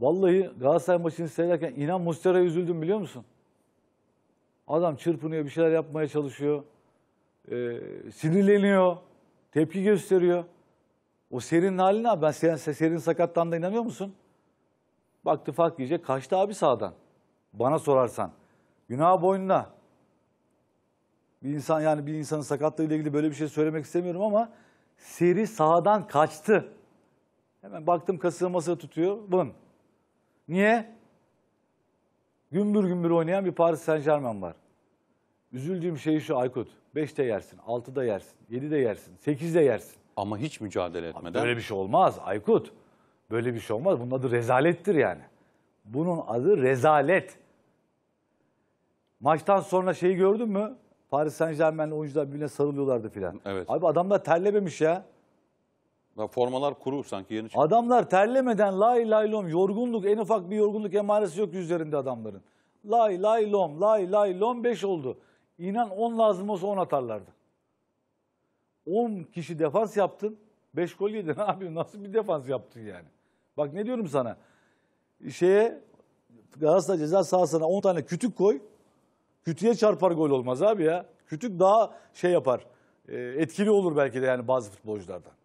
Vallahi Galatasaray maçını seyrederken inan Mustera'ya üzüldüm biliyor musun? Adam çırpınıyor, bir şeyler yapmaya çalışıyor. Ee, sinirleniyor, tepki gösteriyor. O serin haline abi. Ben serin, serin sakattan da inanıyor musun? Baktı fark yiyecek. Kaçtı abi sağdan. Bana sorarsan. Günah boynuna. Bir insan yani bir insanın sakatlığıyla ilgili böyle bir şey söylemek istemiyorum ama seri sağdan kaçtı. Hemen baktım kasığı masaya tutuyor. bun. Niye? Gümbür gümbür oynayan bir Paris Saint Germain var. Üzüldüğüm şey şu Aykut. 5'te yersin, 6'da yersin, 7'de yersin, 8'de yersin. Ama hiç mücadele etmeden. Böyle bir şey olmaz Aykut. Böyle bir şey olmaz. Bunun adı rezalettir yani. Bunun adı rezalet. Maçtan sonra şeyi gördün mü? Paris Saint Germain'li oyuncular birbirine sarılıyorlardı filan. Evet. Abi adam da terlememiş ya. Ya formalar kuru sanki yeni çıktı. Adamlar terlemeden lay lay lom yorgunluk en ufak bir yorgunluk emaresi yok yüzlerinde adamların. Lay lay lom lay lay lom 5 oldu. İnan 10 lazım olsa 10 atarlardı. 10 kişi defans yaptın. 5 gol yedin Abi Nasıl bir defans yaptın yani? Bak ne diyorum sana. Şeye Galatasaray ceza sahasına 10 tane kütük koy. Kütüye çarpar gol olmaz abi ya. Kütük daha şey yapar. E, etkili olur belki de yani bazı futbolculardan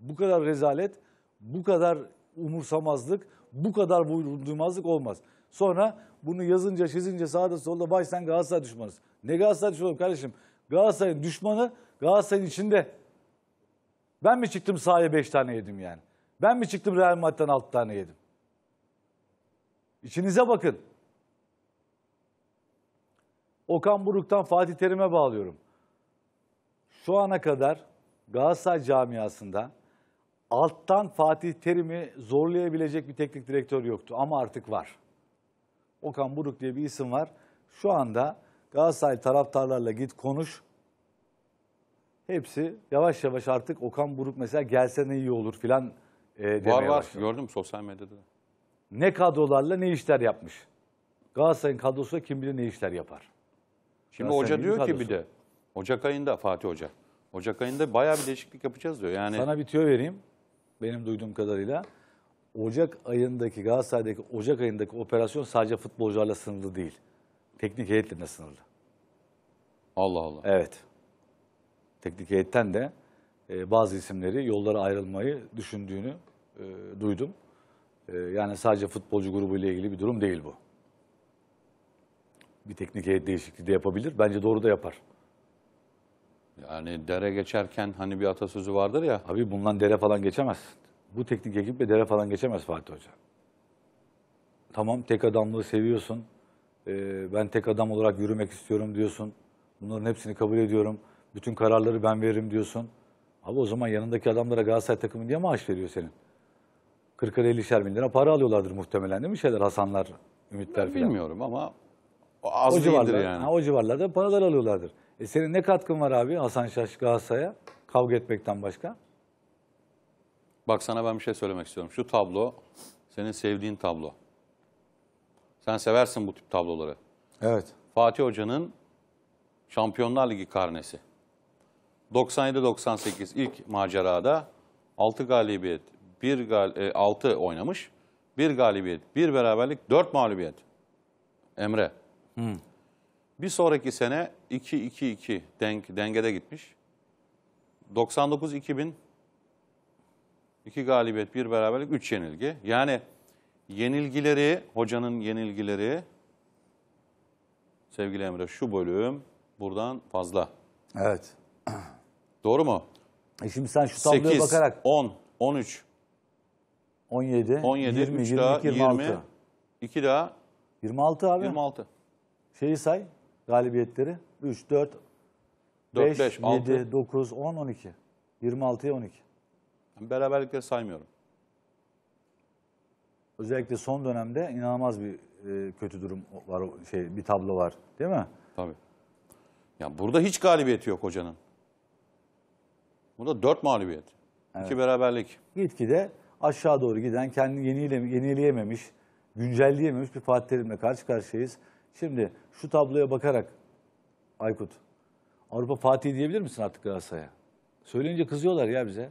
bu kadar rezalet, bu kadar umursamazlık, bu kadar duymazlık olmaz. Sonra bunu yazınca çizince sağda solda bay sen Galatasaray düşmanısın. Ne Galatasaray düşmanı kardeşim? Galatasaray'ın düşmanı Galatasaray'ın içinde. Ben mi çıktım sahaya beş tane yedim yani? Ben mi çıktım Real Madrid'den 6 tane yedim? İçinize bakın. Okan Buruk'tan Fatih Terim'e bağlıyorum. Şu ana kadar Galatasaray camiasında alttan Fatih Terim'i zorlayabilecek bir teknik direktör yoktu ama artık var. Okan Buruk diye bir isim var. Şu anda Galatasaray taraftarlarla git konuş. Hepsi yavaş yavaş artık Okan Buruk mesela gelse ne iyi olur filan e, demeye Var var başladı. gördüm sosyal medyada Ne kadrolarla ne işler yapmış. Galatasaray'ın kadrosu kim bilir ne işler yapar. Şimdi hoca diyor kadrosu. ki bir de Ocak ayında Fatih Hoca. Ocak ayında bayağı bir değişiklik yapacağız diyor. Yani Sana bir tüyo vereyim benim duyduğum kadarıyla Ocak ayındaki Galatasaray'daki Ocak ayındaki operasyon sadece futbolcularla sınırlı değil. Teknik heyetle de sınırlı. Allah Allah. Evet. Teknik heyetten de e, bazı isimleri yollara ayrılmayı düşündüğünü e, duydum. E, yani sadece futbolcu grubuyla ilgili bir durum değil bu. Bir teknik heyet değişikliği de yapabilir. Bence doğru da yapar. Yani dere geçerken hani bir atasözü vardır ya. Abi bundan dere falan geçemez. Bu teknik ekiple dere falan geçemez Fatih Hoca. Tamam tek adamlığı seviyorsun. Ee, ben tek adam olarak yürümek istiyorum diyorsun. Bunların hepsini kabul ediyorum. Bütün kararları ben veririm diyorsun. Abi o zaman yanındaki adamlara Galatasaray takımı diye maaş veriyor senin. 40-50'şer bin lira para alıyorlardır muhtemelen değil mi? Şeyler Hasanlar, Ümitler ben falan. Bilmiyorum ama o az o civarlar, yani. Ha, o civarlarda paralar alıyorlardır. E senin ne katkın var abi Hasan Şaş Galatasaray'a? Kavga etmekten başka. Bak sana ben bir şey söylemek istiyorum. Şu tablo senin sevdiğin tablo. Sen seversin bu tip tabloları. Evet. Fatih Hoca'nın Şampiyonlar Ligi karnesi. 97-98 ilk macerada 6 galibiyet, 1 gal 6 e, oynamış. 1 galibiyet, 1 beraberlik, 4 mağlubiyet. Emre. Hmm. Bir sonraki sene 2-2-2 denk, dengede gitmiş. 99-2000 2 galibiyet, 1 beraberlik, 3 yenilgi. Yani yenilgileri, hocanın yenilgileri sevgili Emre şu bölüm buradan fazla. Evet. Doğru mu? E şimdi sen şu tabloya 8, bakarak 10, 13, 17, 17 20, 3 22, daha, 20, 26. 20, 2 daha. 26 abi. 26. Şeyi say galibiyetleri? 3, 4, 4 5, 5 7, 6. 9, 10, 12. 26'ya 12. Beraberlikleri saymıyorum. Özellikle son dönemde inanılmaz bir e, kötü durum var, şey bir tablo var değil mi? Tabii. Ya burada hiç galibiyeti yok hocanın. Burada 4 mağlubiyet. Evet. İki beraberlik. Gitgide aşağı doğru giden, kendini yenile, yenileyememiş, güncelleyememiş bir Fatih Terim'le karşı karşıyayız. Şimdi şu tabloya bakarak Aykut, Avrupa Fatih diyebilir misin artık Galatasaray'a? Söyleyince kızıyorlar ya bize.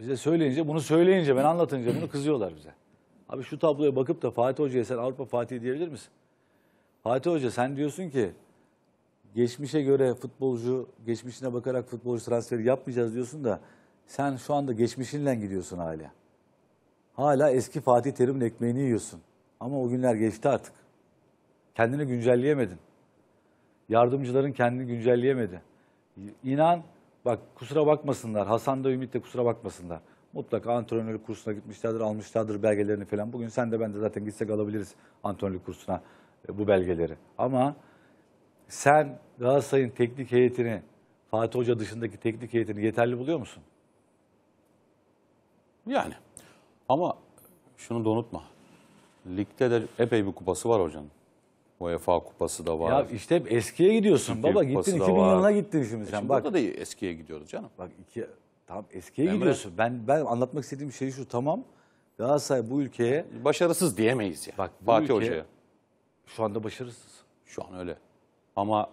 Bize söyleyince, bunu söyleyince, ben anlatınca bunu kızıyorlar bize. Abi şu tabloya bakıp da Fatih Hoca'ya sen Avrupa Fatih diyebilir misin? Fatih Hoca sen diyorsun ki geçmişe göre futbolcu, geçmişine bakarak futbolcu transferi yapmayacağız diyorsun da sen şu anda geçmişinle gidiyorsun hala. Hala eski Fatih Terim'in ekmeğini yiyorsun. Ama o günler geçti artık. Kendini güncelleyemedin. Yardımcıların kendini güncelleyemedi. İnan bak kusura bakmasınlar. Hasan da Ümit de kusura bakmasınlar. Mutlaka antrenörlük kursuna gitmişlerdir, almışlardır belgelerini falan. Bugün sen de ben de zaten gitsek alabiliriz antrenörlük kursuna e, bu belgeleri. Ama sen Galatasaray'ın teknik heyetini, Fatih Hoca dışındaki teknik heyetini yeterli buluyor musun? Yani. Ama şunu da unutma. Ligde de epey bir kupası var hocam. UEFA kupası da var. Ya işte hep eskiye gidiyorsun baba. Gittin 2000 yılına gittin şimdi e sen. E şimdi bak, burada da eskiye gidiyoruz canım. Bak iki, tam eskiye Emre. gidiyorsun. Ben ben anlatmak istediğim şey şu tamam. Galatasaray bu ülkeye... Başarısız diyemeyiz ya. Yani. Bak Fatih ülke, Hoca'ya. Şu anda başarısız. Şu an öyle. Ama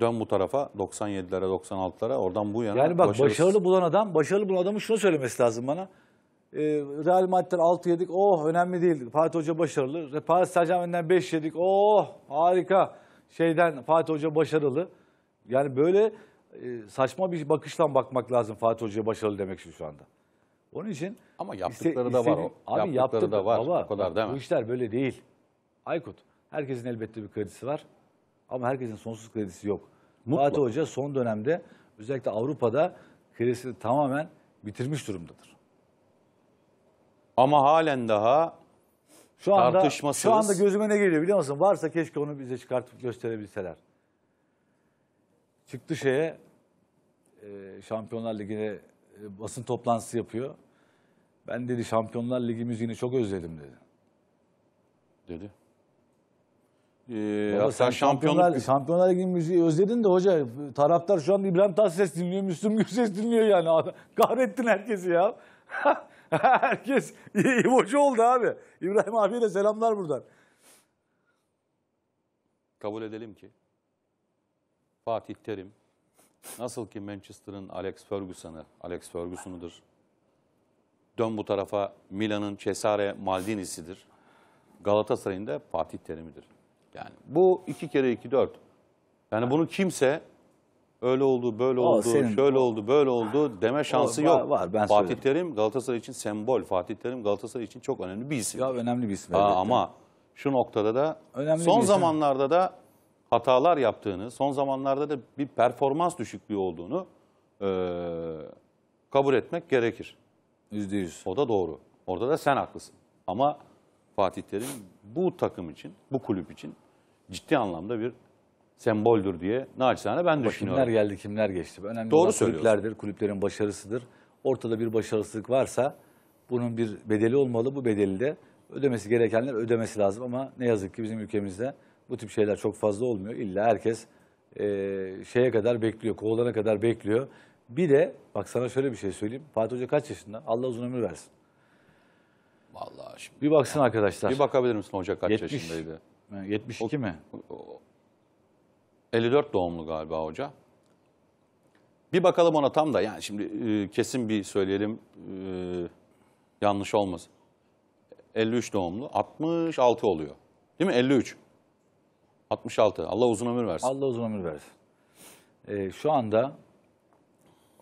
dön bu tarafa 97'lere 96'lara oradan bu yana Yani bak başarısız. başarılı bulan adam başarılı bulan adamın şunu söylemesi lazım bana. E, Real Madrid'den 6 yedik. Oh önemli değil. Fatih Hoca başarılı. Paris Saint Germain'den 5 yedik. Oh harika. Şeyden Fatih Hoca başarılı. Yani böyle e, saçma bir bakışla bakmak lazım Fatih hoca başarılı demek için şu anda. Onun için ama yaptıkları iste, da var. O. Abi yaptıkları yaptık, da var. Baba, o kadar değil mi? Bu işler böyle değil. Aykut, herkesin elbette bir kredisi var. Ama herkesin sonsuz kredisi yok. Mutlu. Fatih Hoca son dönemde özellikle Avrupa'da kredisini tamamen bitirmiş durumdadır. Ama halen daha şu anda, tartışmasız. şu anda gözüme ne geliyor biliyor musun? Varsa keşke onu bize çıkartıp gösterebilseler. Çıktı şeye, e, Şampiyonlar Ligi'ne e, basın toplantısı yapıyor. Ben dedi Şampiyonlar Ligi müziğini çok özledim dedi. dedi. Ee, sen şampiyonlar, şampiyonluk şampiyonlar Ligi müziği özledin de hoca taraftar şu an İbrahim Tatlıses dinliyor, Müslüm Gürses dinliyor yani. Kahrettin herkesi ya. Herkes İvoş oldu abi. İbrahim abiye de selamlar buradan. Kabul edelim ki Fatih Terim nasıl ki Manchester'ın Alex Ferguson'ı, Alex Ferguson'udur. Dön bu tarafa Milan'ın Cesare Maldini'sidir. Galatasaray'ın da Fatih Terim'idir. Yani bu iki kere iki dört. Yani bunu kimse öyle oldu, böyle oldu, senin- şöyle oldu, böyle oldu deme şansı var- yok. var, ben Fatih söylerim. Terim Galatasaray için sembol. Fatih Terim Galatasaray için çok önemli bir isim. Ya önemli bir isim. Aa, ama şu noktada da Önemli son zamanlarda da hatalar yaptığını, son zamanlarda da bir performans düşüklüğü olduğunu eee, kabul etmek gerekir. Yüzde yüz. O da doğru. Orada da sen haklısın. Ama Fatih Terim bu takım için, bu kulüp için ciddi anlamda bir semboldür diye naçizane ben Ama düşünüyorum. Kimler geldi kimler geçti. Önemli Doğru olan kulüplerdir, kulüplerin başarısıdır. Ortada bir başarısızlık varsa bunun bir bedeli olmalı. Bu bedeli de ödemesi gerekenler ödemesi lazım. Ama ne yazık ki bizim ülkemizde bu tip şeyler çok fazla olmuyor. İlla herkes e, şeye kadar bekliyor, kovalana kadar bekliyor. Bir de bak sana şöyle bir şey söyleyeyim. Fatih Hoca kaç yaşında? Allah uzun ömür versin. Vallahi şimdi. Bir baksın yani, arkadaşlar. Bir bakabilir misin hoca kaç 70, yaşındaydı? 72 o, mi? O, 54 doğumlu galiba hoca. Bir bakalım ona tam da yani şimdi e, kesin bir söyleyelim e, yanlış olmaz. 53 doğumlu 66 oluyor. Değil mi? 53. 66. Allah uzun ömür versin. Allah uzun ömür versin. Ee, şu anda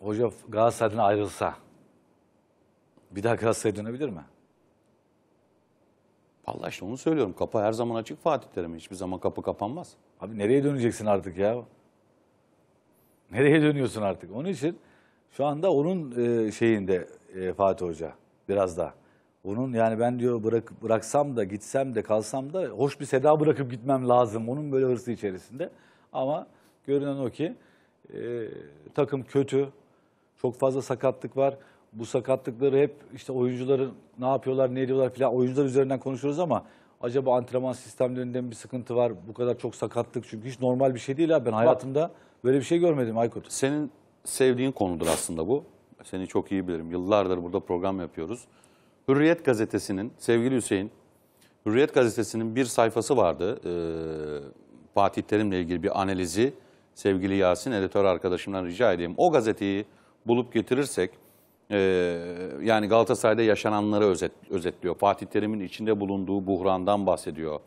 hoca Galatasaray'dan ayrılsa bir daha Galatasaray'a dönebilir mi? Vallahi işte onu söylüyorum. Kapı her zaman açık Fatih Terim'e. Hiçbir zaman kapı kapanmaz. Abi nereye döneceksin artık ya? Nereye dönüyorsun artık? Onun için şu anda onun e, şeyinde e, Fatih Hoca biraz daha. Onun yani ben diyor bırak, bıraksam da gitsem de kalsam da hoş bir seda bırakıp gitmem lazım. Onun böyle hırsı içerisinde. Ama görünen o ki e, takım kötü. Çok fazla sakatlık var bu sakatlıkları hep işte oyuncuların ne yapıyorlar, ne ediyorlar filan oyuncular üzerinden konuşuyoruz ama acaba antrenman sistemlerinde mi bir sıkıntı var? Bu kadar çok sakatlık çünkü hiç normal bir şey değil abi Ben hayatımda böyle bir şey görmedim Aykut. Senin sevdiğin konudur aslında bu. Seni çok iyi bilirim. Yıllardır burada program yapıyoruz. Hürriyet gazetesinin, sevgili Hüseyin, Hürriyet gazetesinin bir sayfası vardı. Ee, Fatih Terim'le ilgili bir analizi sevgili Yasin editör arkadaşımdan rica edeyim. O gazeteyi bulup getirirsek e, yani Galatasaray'da yaşananları özet, özetliyor. Fatih Terim'in içinde bulunduğu buhrandan bahsediyor.